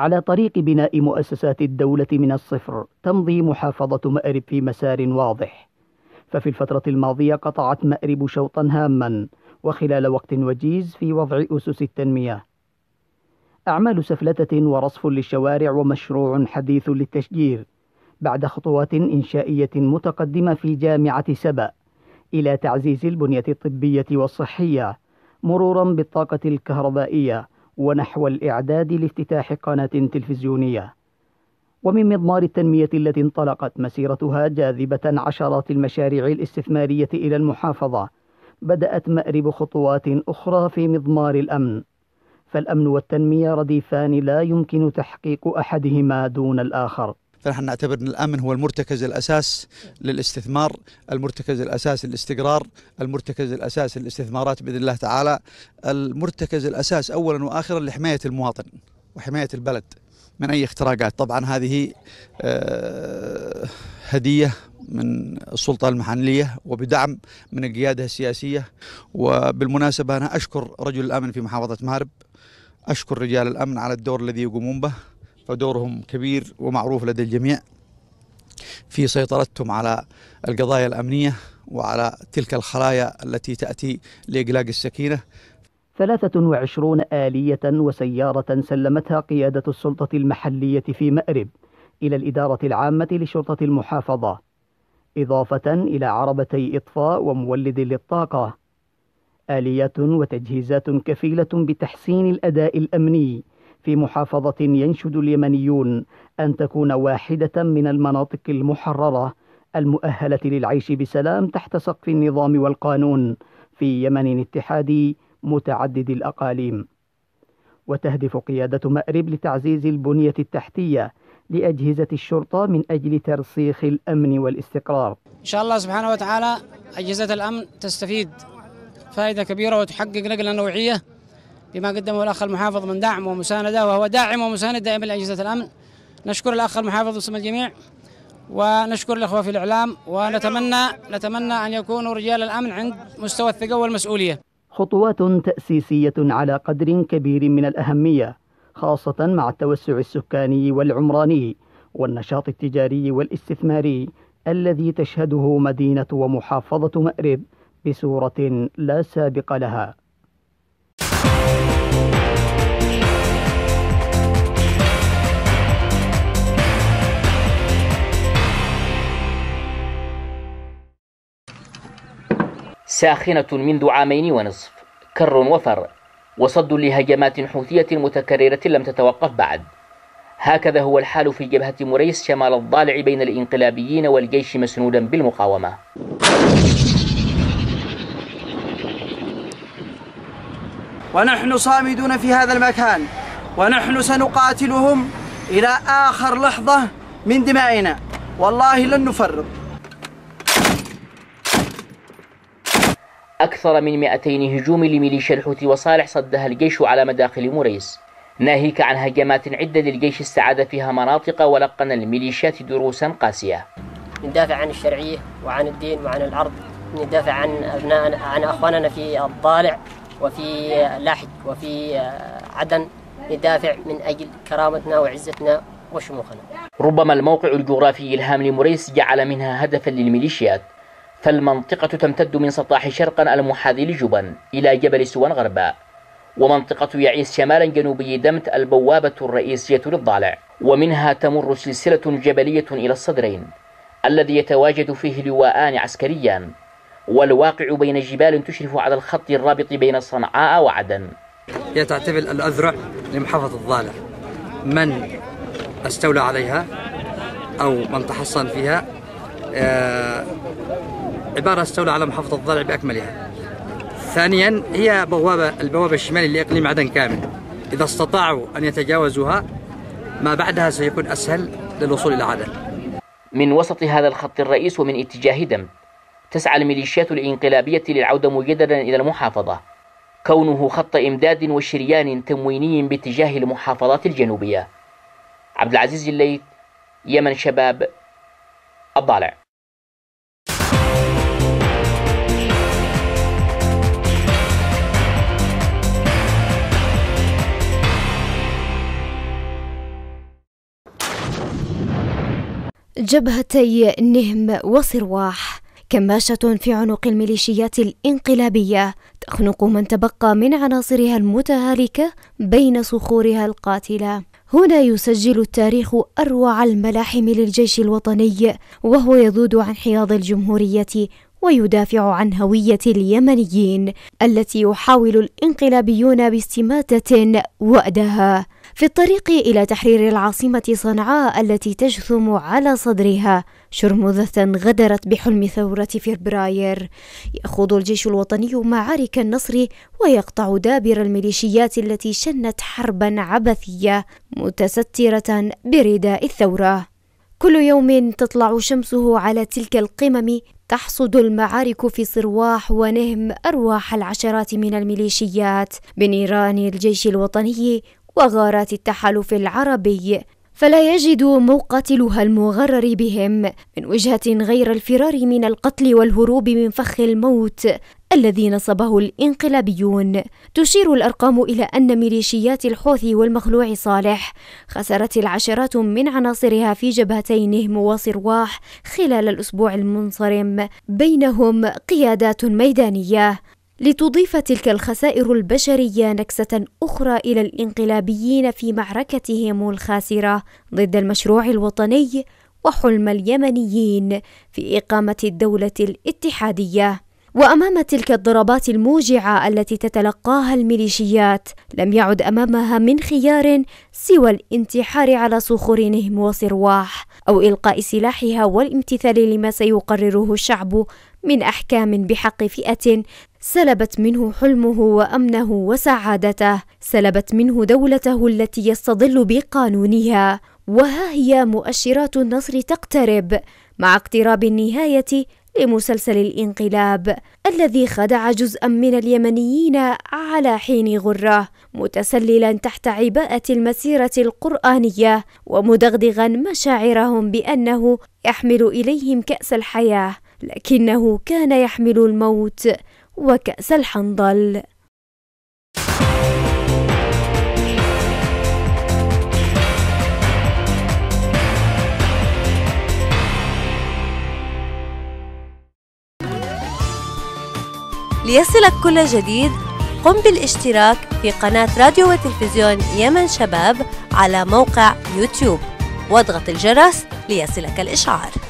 على طريق بناء مؤسسات الدولة من الصفر تمضي محافظة مأرب في مسار واضح ففي الفترة الماضية قطعت مأرب شوطا هاما وخلال وقت وجيز في وضع أسس التنمية أعمال سفلتة ورصف للشوارع ومشروع حديث للتشجير بعد خطوات إنشائية متقدمة في جامعة سبأ إلى تعزيز البنية الطبية والصحية مرورا بالطاقة الكهربائية ونحو الإعداد لافتتاح قناة تلفزيونية ومن مضمار التنمية التي انطلقت مسيرتها جاذبة عشرات المشاريع الاستثمارية إلى المحافظة بدأت مأرب خطوات أخرى في مضمار الأمن فالأمن والتنمية رديفان لا يمكن تحقيق أحدهما دون الآخر فنحن نعتبر أن الأمن هو المرتكز الأساس للاستثمار المرتكز الأساس للاستقرار المرتكز الأساس للاستثمارات بإذن الله تعالى المرتكز الأساس أولا وآخرا لحماية المواطن وحماية البلد من أي اختراقات طبعا هذه آه، هدية من السلطة المحلية وبدعم من القيادة السياسية وبالمناسبة أنا أشكر رجل الأمن في محافظة مارب أشكر رجال الأمن على الدور الذي يقومون به ودورهم كبير ومعروف لدى الجميع في سيطرتهم على القضايا الأمنية وعلى تلك الخلايا التي تأتي لإقلاق السكينة 23 آلية وسيارة سلمتها قيادة السلطة المحلية في مأرب إلى الإدارة العامة لشرطة المحافظة إضافة إلى عربتي إطفاء ومولد للطاقة آليات وتجهيزات كفيلة بتحسين الأداء الأمني في محافظة ينشد اليمنيون أن تكون واحدة من المناطق المحررة المؤهلة للعيش بسلام تحت سقف النظام والقانون في يمن اتحادي متعدد الأقاليم وتهدف قيادة مأرب لتعزيز البنية التحتية لأجهزة الشرطة من أجل ترسيخ الأمن والاستقرار إن شاء الله سبحانه وتعالى أجهزة الأمن تستفيد فائدة كبيرة وتحقق نقلة نوعية بما قدمه الأخ المحافظ من دعم ومساندة وهو داعم ومساند دائما لأجهزة الأمن نشكر الأخ المحافظ باسم الجميع ونشكر الأخوة في الإعلام ونتمنى نتمنى أن يكونوا رجال الأمن عند مستوى الثقة والمسؤولية خطوات تأسيسية على قدر كبير من الأهمية خاصة مع التوسع السكاني والعمراني والنشاط التجاري والاستثماري الذي تشهده مدينة ومحافظة مأرب بصورة لا سابق لها ساخنة منذ عامين ونصف كر وفر وصد لهجمات حوثية متكررة لم تتوقف بعد هكذا هو الحال في جبهة مريس شمال الضالع بين الإنقلابيين والجيش مسنودا بالمقاومة ونحن صامدون في هذا المكان ونحن سنقاتلهم إلى آخر لحظة من دمائنا والله لن نفرط أكثر من 200 هجوم لميليشيا الحوثي وصالح صدها الجيش على مداخل موريس ناهيك عن هجمات عدة للجيش استعاد فيها مناطق ولقن الميليشيات دروسا قاسية ندافع عن الشرعية وعن الدين وعن الأرض ندافع عن أبناءنا عن أخواننا في الضالع وفي لاحق وفي آه، عدن ندافع من أجل كرامتنا وعزتنا وشموخنا ربما الموقع الجغرافي الهام لموريس جعل منها هدفا للميليشيات فالمنطقة تمتد من سطاح شرقا المحاذي لجبن إلى جبل سوان غربا ومنطقة يعيس شمالا جنوبي دمت البوابة الرئيسية للضالع ومنها تمر سلسلة جبلية إلى الصدرين الذي يتواجد فيه لواءان عسكريان والواقع بين جبال تشرف على الخط الرابط بين صنعاء وعدن يتعتبر الأذرع لمحافظة الضالع من استولى عليها أو من تحصن فيها آه، عبارة استولى على محافظة الضلع بأكملها ثانيا هي بوابة البوابة الشمالية لإقليم عدن كامل إذا استطاعوا أن يتجاوزوها ما بعدها سيكون أسهل للوصول إلى عدن من وسط هذا الخط الرئيس ومن اتجاه دم تسعى الميليشيات الإنقلابية للعودة مجددا إلى المحافظة كونه خط إمداد وشريان تمويني باتجاه المحافظات الجنوبية عبد العزيز الليث يمن شباب الضالع جبهتي نهم وصرواح كماشة في عنق الميليشيات الانقلابية تخنق من تبقى من عناصرها المتهالكة بين صخورها القاتلة هنا يسجل التاريخ أروع الملاحم للجيش الوطني وهو يذود عن حياض الجمهورية ويدافع عن هوية اليمنيين التي يحاول الانقلابيون باستماتة وأدها في الطريق إلى تحرير العاصمة صنعاء التي تجثم على صدرها شرمذة غدرت بحلم ثورة فبراير يخوض الجيش الوطني معارك النصر ويقطع دابر الميليشيات التي شنت حربا عبثية متسترة برداء الثورة كل يوم تطلع شمسه على تلك القمم تحصد المعارك في صرواح ونهم أرواح العشرات من الميليشيات بنيران الجيش الوطني وغارات التحالف العربي فلا يجد مقاتلها المغرر بهم من وجهة غير الفرار من القتل والهروب من فخ الموت الذي نصبه الانقلابيون تشير الأرقام إلى أن ميليشيات الحوثي والمخلوع صالح خسرت العشرات من عناصرها في جبهتي نهم وصرواح خلال الأسبوع المنصرم بينهم قيادات ميدانية لتضيف تلك الخسائر البشريه نكسه اخرى الى الانقلابيين في معركتهم الخاسره ضد المشروع الوطني وحلم اليمنيين في اقامه الدوله الاتحاديه وامام تلك الضربات الموجعه التي تتلقاها الميليشيات لم يعد امامها من خيار سوى الانتحار على صخورهم وصرواح او القاء سلاحها والامتثال لما سيقرره الشعب من احكام بحق فئه سلبت منه حلمه وامنه وسعادته سلبت منه دولته التي يستظل بقانونها وها هي مؤشرات النصر تقترب مع اقتراب النهايه لمسلسل الانقلاب الذي خدع جزءا من اليمنيين على حين غره متسللا تحت عباءه المسيره القرانيه ومدغدغا مشاعرهم بانه يحمل اليهم كاس الحياه لكنه كان يحمل الموت وكاس الحنظل ليصلك كل جديد قم بالاشتراك في قناة راديو وتلفزيون يمن شباب على موقع يوتيوب واضغط الجرس ليصلك الإشعار